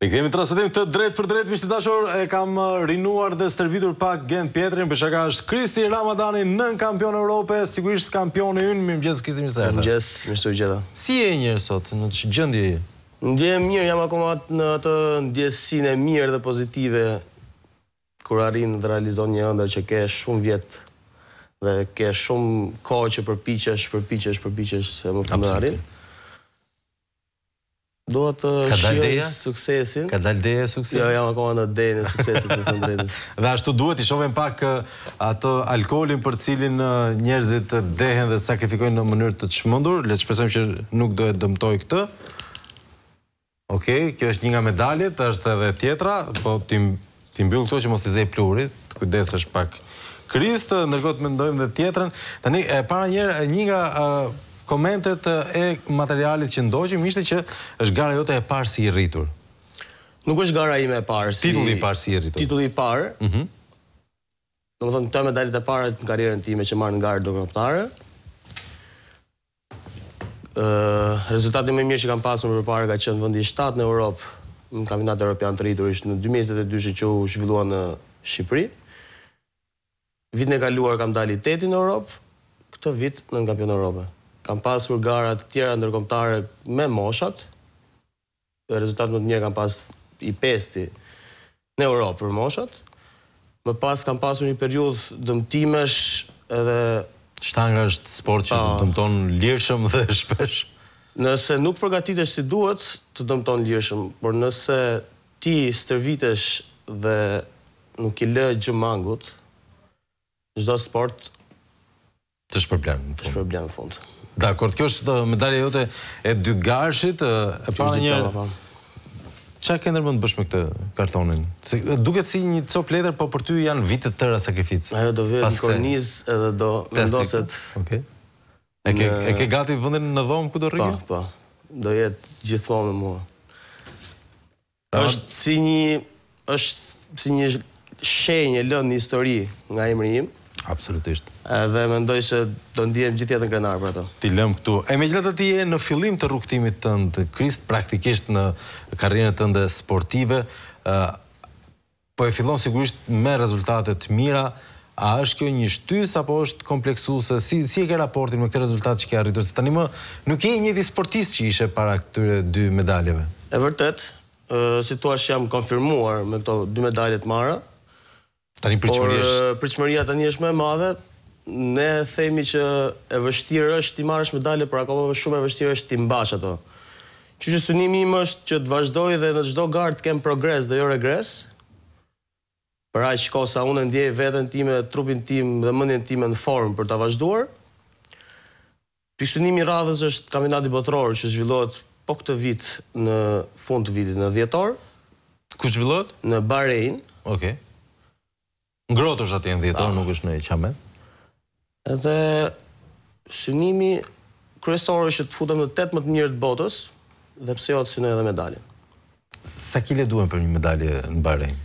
Në jemi të rasëtim të drejt për drejt, mishtë të dashur, e kam uh, rinuar dhe stërvitur pak Gent Pietrin, për shaka është Kristi Ramadani nën kampion e Europë, sigurisht kampion e unë, më më gjësë Kristi Mishtë. Më më gjësë, mishtë u Si e njërë sot, në të gjëndje e? Në gjë e mirë, jam akumat në në ndjesin e mirë dhe pozitive, kur arinë dhe realizon një ndër që ke shumë vjetë dhe ke shumë kohë që përpichesh, përpichesh, përpichesh, më përpichesh, Do të shihë suksesin. Ka dalë deja suksesin? Jo, jam akoma në dejën e suksesit të të Dhe ashtu duhet i shovem pak uh, ato alkoholin për cilin uh, njerëzit dehen dhe sakrifikojnë në mënyrë të të shmëndur, le të shpesojmë që nuk do e dëmtoj këtë. Okej, kjo është një nga medaljet, është edhe tjetra, po tim bjullë këto që mos t'i zej plurit, të kujdes është pak... Kristë, uh, nërgot me ndojmë dhe tjetrën. Tani, para njërë, një nga komentet e materialit që ndoqim ishte që është gara jote e parë si i rritur. Nuk është gara ime e parë. Titulli i parë si i rritur. Titulli i parë. Në më thonë, të medalit e parët në karirën time që marë në gara do kërëptare. Rezultatën me mirë që kam pasur më për parë ka që në vëndi 7 në Europë, në kampionat e Europian të rritur, ishtë në 2022 që që u shvillua në Shqipëri. Vitën e kaluar kam dalit 8 në Europë, këto vitë në në kampionë Europë kam pasur gara të tjera ndërkomtare me moshat, rezultat më të njërë kam pas i pesti në Europë për moshat, më pas kam pasur një periud dëmtimesh edhe... Shtanga është sport që të dëmton lirëshëm dhe shpesh? Nëse nuk përgatitesh si duhet, të dëmton lirëshëm, por nëse ti stërvitesh dhe nuk i lë gjë mangut, gjdo sport... Të shpërblenë në fund. Të në fund. Dakor, kjo është uh, medalja jote e dy garshit, uh, e pa një... Qa po. ke ndërmën të bësh me këtë kartonin? Uh, duket si një cop letër, po për ty janë vitet tëra sakrifici. Ajo do vjetë në kornizë edhe do vendoset... E ke gati vëndin në dhomë ku do rrgjë? Pa, po, pa. Po. Do jetë gjithmonë me mua. është si një... është si një shenjë, lënë një histori nga imri imë. Absolutisht. Edhe ndoj se do ndihem gjithë në krenar për ato. Ti lëm këtu. E megjithatë ti je në fillim të rrugtimit tënd Krist, praktikisht në karrierën tënde sportive, ë po e fillon sigurisht me rezultate të mira. A është kjo një shtys apo është kompleksuese? Si si e ke raportin me këtë rezultat që ke arritur? Se tani më nuk e një sportist që ishe para këtyre dy medaljeve? E vërtet, situasht që jam konfirmuar me këto dy medalje të marra. Tani pritshmëria është pritshmëria tani është më e madhe. Ne themi që e vështirë është ti marrësh medalje, por akoma më shumë e vështirë është ti mbash ato. Që që synimi im është që të vazhdoj dhe në çdo gard të kem progres dhe jo regres. Për aq kohë sa unë ndjej veten time, trupin tim dhe mendjen time në formë për ta vazhduar. Pikësynimi i radhës është kampionati botëror që zhvillohet po këtë vit në fund të vitit në dhjetor. Ku zhvillohet? Në Bahrein. Okej. Okay. Ngrotë është atje në djetëtorë, ah. nuk është në eqamet. Edhe synimi kresore është të futëm në tëtë më të njërë të botës, dhe pse jo të synë edhe medalin. Sa kile duhem për një medalje në barejnë?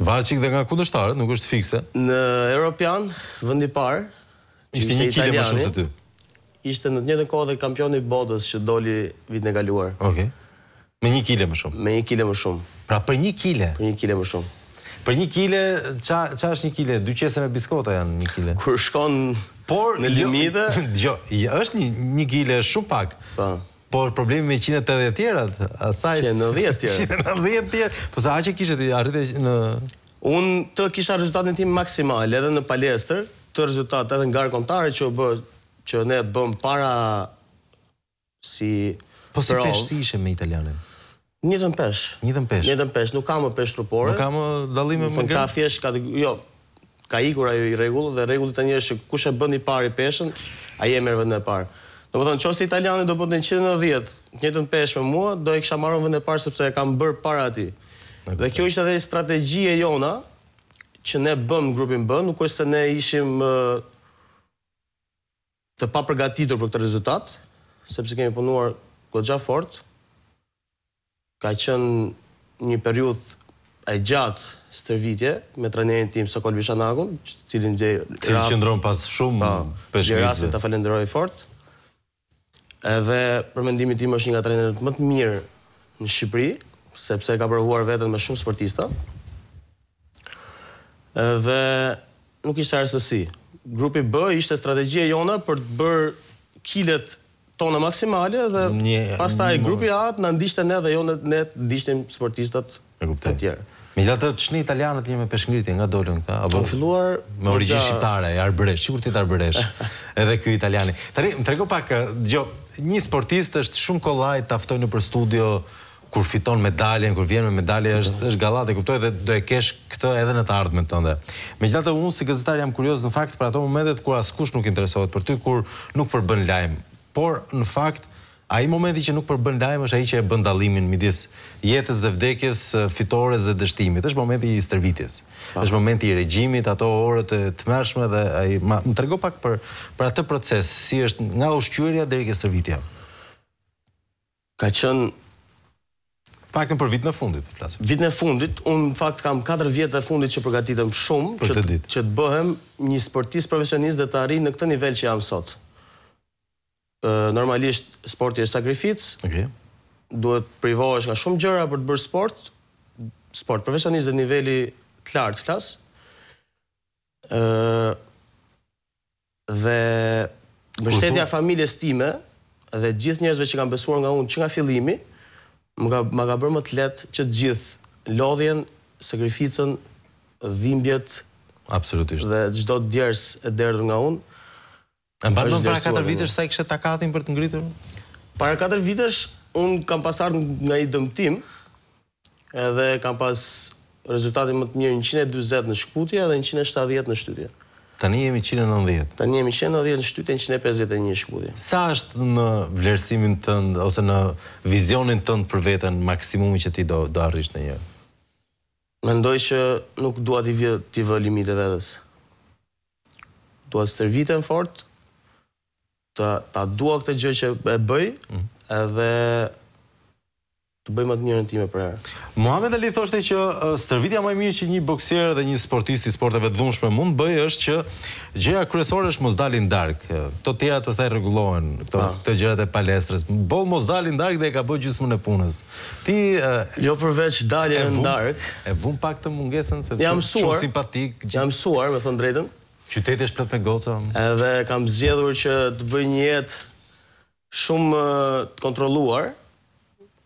Varë qik dhe nga kundështarët, nuk është fikse. Në Europian, vëndi parë, Ishte një kile më shumë se ty? Ishte në të njëtën kohë dhe kampioni botës që doli vit në galuar. Me një kile më shumë? Me një kile më shumë. Pra për një kile? Për një kile më shumë. Për një kile, qa, është një kile? Dy qese me biskota janë një kile. Kur shkon por, në jo, limite? Jo, është një, një kile shumë pak. Pa. Po. Por problemi me 180 tjerat, asaj... 190 tjerat. 190 tjerat. Po sa që kishe ti arritë në... Unë të kisha rezultatin tim maksimal edhe në palestër, të rezultat edhe në garë kontare që bë, që ne të bëm para si... Po si peshë, si ishe me italianin? Njëtën pesh. njëtën pesh. Një pesh. Nuk ka më pesh trupore. Nuk ka më dalime më ngrim? Ka thjesht, ka të... Jo, ka ikur ajo i regullë, dhe regullë të njërë që kush e bënd i parë i peshen, a jemi merë vëndë e parë. Do më thënë, që ose italiani do bëtë në 190, një pesh me mua, do e kësha marrën vëndë e parë, sepse e kam bërë para ati. Dhe kjo ishte dhe strategi e jona, që ne bëm grupin bë, nuk është se ne ishim të pa përgatitur për këtë rezultat, sepse kemi punuar këtë gja ka qënë një periudh e gjatë së me trenerin tim Sokol Bishanagun, që të cilin gjej rafë... pas shumë për shkritë. Gjej të falenderoj fort. Edhe përmendimi tim është një nga trenerit më të mirë në Shqipëri, sepse ka përhuar vetën me shumë sportista. Edhe nuk ishte arsësi. Grupi B ishte strategje jona për të bërë kilet tonë maksimale dhe pastaj grupi atë në ndishtë ne dhe jo në ne ndishtim sportistat e të tjerë. Me gjithë të shni italianët një me peshngriti nga dollën këta? Apo Kënë filluar... Me origi të... shqiptare, e arbëresh, që kur ti të arbëresh, edhe kjo italiani. Tari, më trego pak, gjo, një sportist është shumë kolaj të aftojnë për studio, kur fiton medaljen, kur vjen me medalje, është, mhm. është galat, e kuptoj dhe do e kesh këtë edhe në të ardhme të ndë. Me gjithë të unë si gazetar jam kurios në fakt për ato momentet kur askush nuk interesohet për ty, kur nuk përbën lajmë, por në fakt A i momenti që nuk përbën lajmë është a i që e bëndalimin midis jetës dhe vdekjes, fitores dhe dështimit. është momenti i stërvitjes. është momenti i regjimit, ato orët të mërshme dhe a i... më tërgo pak për, për atë proces, si është nga ushqyria dhe i stërvitja. Ka qënë... Pak në për vitën e fundit, për flasë. Vitën e fundit, unë në fakt kam 4 vjetë e fundit që përgatitëm shumë, që, të, që të bëhem një sportist profesionist dhe të arri në këtë nivel që jam sotë normalisht sporti është sakrificë, duhet privohesh nga shumë gjëra për të bërë sport, sport profesionist dhe niveli të lartë flas, flasë, dhe mështetja familjes time dhe gjithë njerëzve që kanë besuar nga unë që nga filimi, më ka bërë më të letë që gjithë lodhjen, sakrificën, dhimbjet, dhe gjithë do të djerës e derdhë nga unë, Në bandë më para 4 vitesh sa i kështë takatin për të ngritur? Para 4 vitesh, unë kam pasar nga i dëmtim, edhe kam pas rezultatin më të mirë 120 në shkutje edhe 170 në shtytje. Tani jemi 190. Tani jemi 190 në shtytje, 151 shkutje. Sa është në vlerësimin tënd, ose në vizionin tënd për vetën, maksimumi që ti do, arrisht në jërë? Mendoj që nuk duat i vjetë t'i vë limitet edhes. Duat së tërvitën fort, të ta dua këtë gjë që e bëj, mm. edhe të bëjmë më të mirën time për herë. Muhamet Ali thoshte që uh, stërvitja më e mirë që një boksier dhe një sportist i sporteve të dhunshme mund bëj është që gjëja kryesore është mos dalin dark. Këto të tjera pastaj rregullohen, këto ah. këto gjërat e palestrës. Boll mos dalin dark dhe e ka bëj gjysmën e punës. Ti uh, jo përveç dalja në dark, e vum pak të mungesën se jam suar, simpatik, jam suar, me thënë drejtën. Qyteti është plot me goca. Edhe kam zgjedhur që të bëj një jetë shumë të kontrolluar.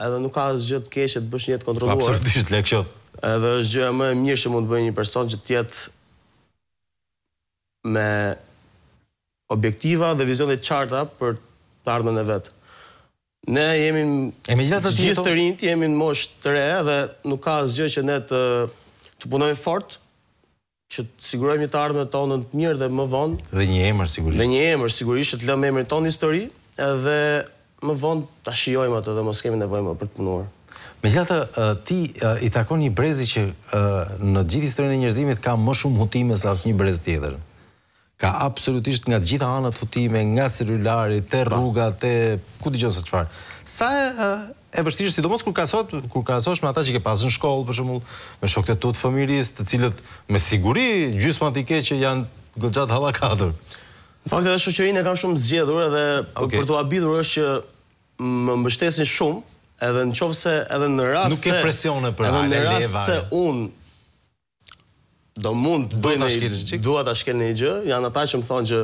Edhe nuk ka asgjë të keq që të bësh një jetë të kontrolluar. Absolutisht lekë qoftë. Edhe është gjëja më e mirë që mund të bëj një person që të jetë me objektiva dhe vizionet qarta për të ardhmen e vetë. Ne jemi e me gjithë të gjithë të rinjt, jemi në moshë të re dhe nuk ka asgjë që ne të, të punojmë fort, që të sigurojmë një të ardhme të tonë të mirë dhe më vonë. Dhe një emër sigurisht. Dhe një emër sigurisht që të lëmë emër tonë histori dhe më vonë të ashiojmë atë dhe mos kemi në për të punuar. Me gjithë, ti i takon një brezi që në gjithë historinë e njërzimit ka më shumë hutime sa asë një brezi tjetër ka absolutisht nga të gjitha anët futime, nga celularit, të po. rrugat, të ku të gjënë se qëfar. Sa e vështirë, sidomos kur krasosht me ata që ke pasë në shkollë, për shumë me shokët e të familjës, të cilët me siguri gjysë më ke që janë gëllëgjatë 4. Në faktë edhe shëqërinë e kam shumë zgjedhur edhe për të abidhur është që më mbështesin shumë edhe në qovë se edhe në rasë se unë do mund bëjnë, dua ta shkel një gjë, janë ata që më thonë që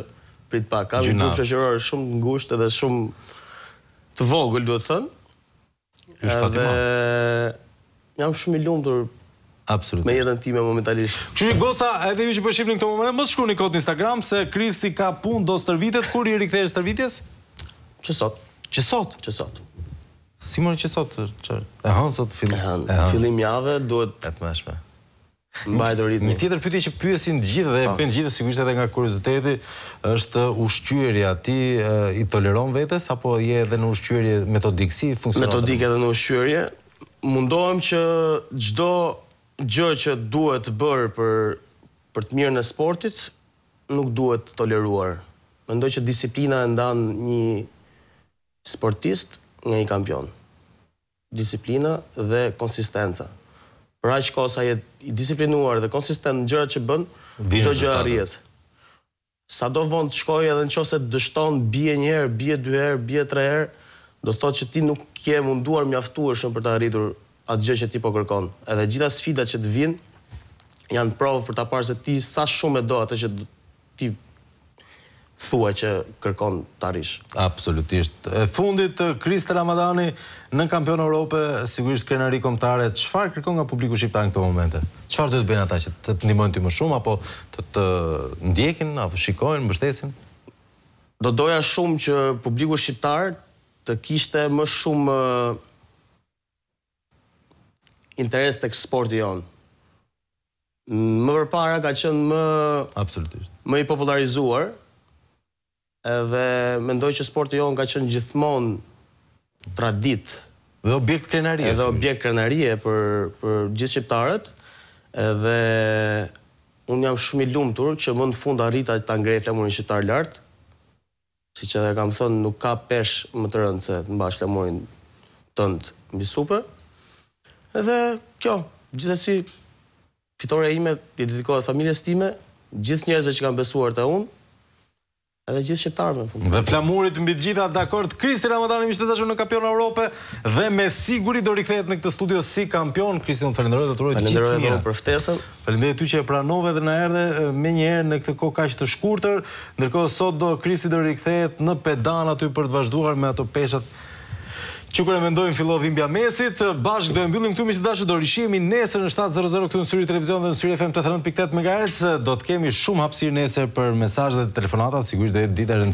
prit pak, kam një grup shoqëror shumë të ngushtë dhe shumë të vogël, duhet të thënë. Është fat i madh. Jam shumë i lumtur Absolutisht. Me jetën time momentalisht. Që një goca, edhe ju që përshqip po në këto moment, më shku një kod në Instagram, se Kristi ka pun do së tërvitet, kur i rikëthejë së tërvitjes? Që sot. Që sot? Që sot. Si mërë që sot, e hanë sot fillim? E hanë, fillim jave, duhet... E të mëshme ritmin. Një tjetër pyetje që pyesin të gjithë dhe e të po. gjithë sigurisht edhe nga kurioziteti është ushqyërja, ti i toleron vetes apo je edhe në ushqyerje metodikësi? si Metodikë edhe në ushqyerje, mundohem që çdo gjë që duhet të bër për për të mirën e sportit nuk duhet toleruar. Mendoj që disiplina e ndan një sportist nga një kampion. Disiplina dhe konsistenca për aq kohë sa je i disiplinuar dhe konsistent në gjërat që bën, çdo gjë arrihet. Sa do vonë të shkojë edhe në qose të dështon, bje një herë, bje dy herë, bje tre herë, do të thotë që ti nuk ke munduar mjaftuar shumë për të arritur atë gjë që ti po kërkon. Edhe gjitha sfidat që të vinë, janë provë për të parë se ti sa shumë e do atë që ti thua që kërkon të arish. Absolutisht. Fundit, Kriste Ramadani, në kampion Europe, sigurisht krenëri komtare, qëfar kërkon nga publiku shqiptar në këto momente? Qëfar të të bëjnë ata që të të njëmojnë të më shumë, apo të të ndjekin, apo shikojnë, mbështesin? Do doja shumë që publiku shqiptar të kishte më shumë interes të eksporti jonë. Më përpara ka qënë më... Absolutisht. Më i popularizuar, edhe mendoj që sporti jonë ka qënë gjithmonë tradit dhe objekt krenarie edhe objekt krenarie për gjithë shqiptarët edhe unë jam shumë i lumë tërë që mund fund arrita të angrej flamurin shqiptar lartë si që dhe kam thënë nuk ka pesh më të rëndë se të mbash flamurin tëndë mbi supe edhe kjo si fitore ime i dedikohet familjes time gjithë njerëzve që kam besuar të unë edhe gjithë shqiptarëve në fund. Dhe flamurit mbi të gjitha dakord Kristi Ramadani më shtetëshëm në kampion Europë dhe me siguri do rikthehet në këtë studio si kampion. Kristi, unë falenderoj dhe uroj gjithë mirë. Falenderoj për ftesën. Faleminderit ty që e pranove dhe na erdhe më një herë në këtë kohë kaq të shkurtër. Ndërkohë sot do Kristi do rikthehet në pedan aty për të vazhduar me ato peshat Që kërë e mendojnë dhimbja mesit, bashkë dhe mbyllim këtu të dashë, do rishimi nesër në 7.00 këtu në Syri Televizion dhe në Syri FM 13.8 MHz, do të kemi shumë hapsir nesër për mesajt dhe telefonatat, sigurisht dhe ditër e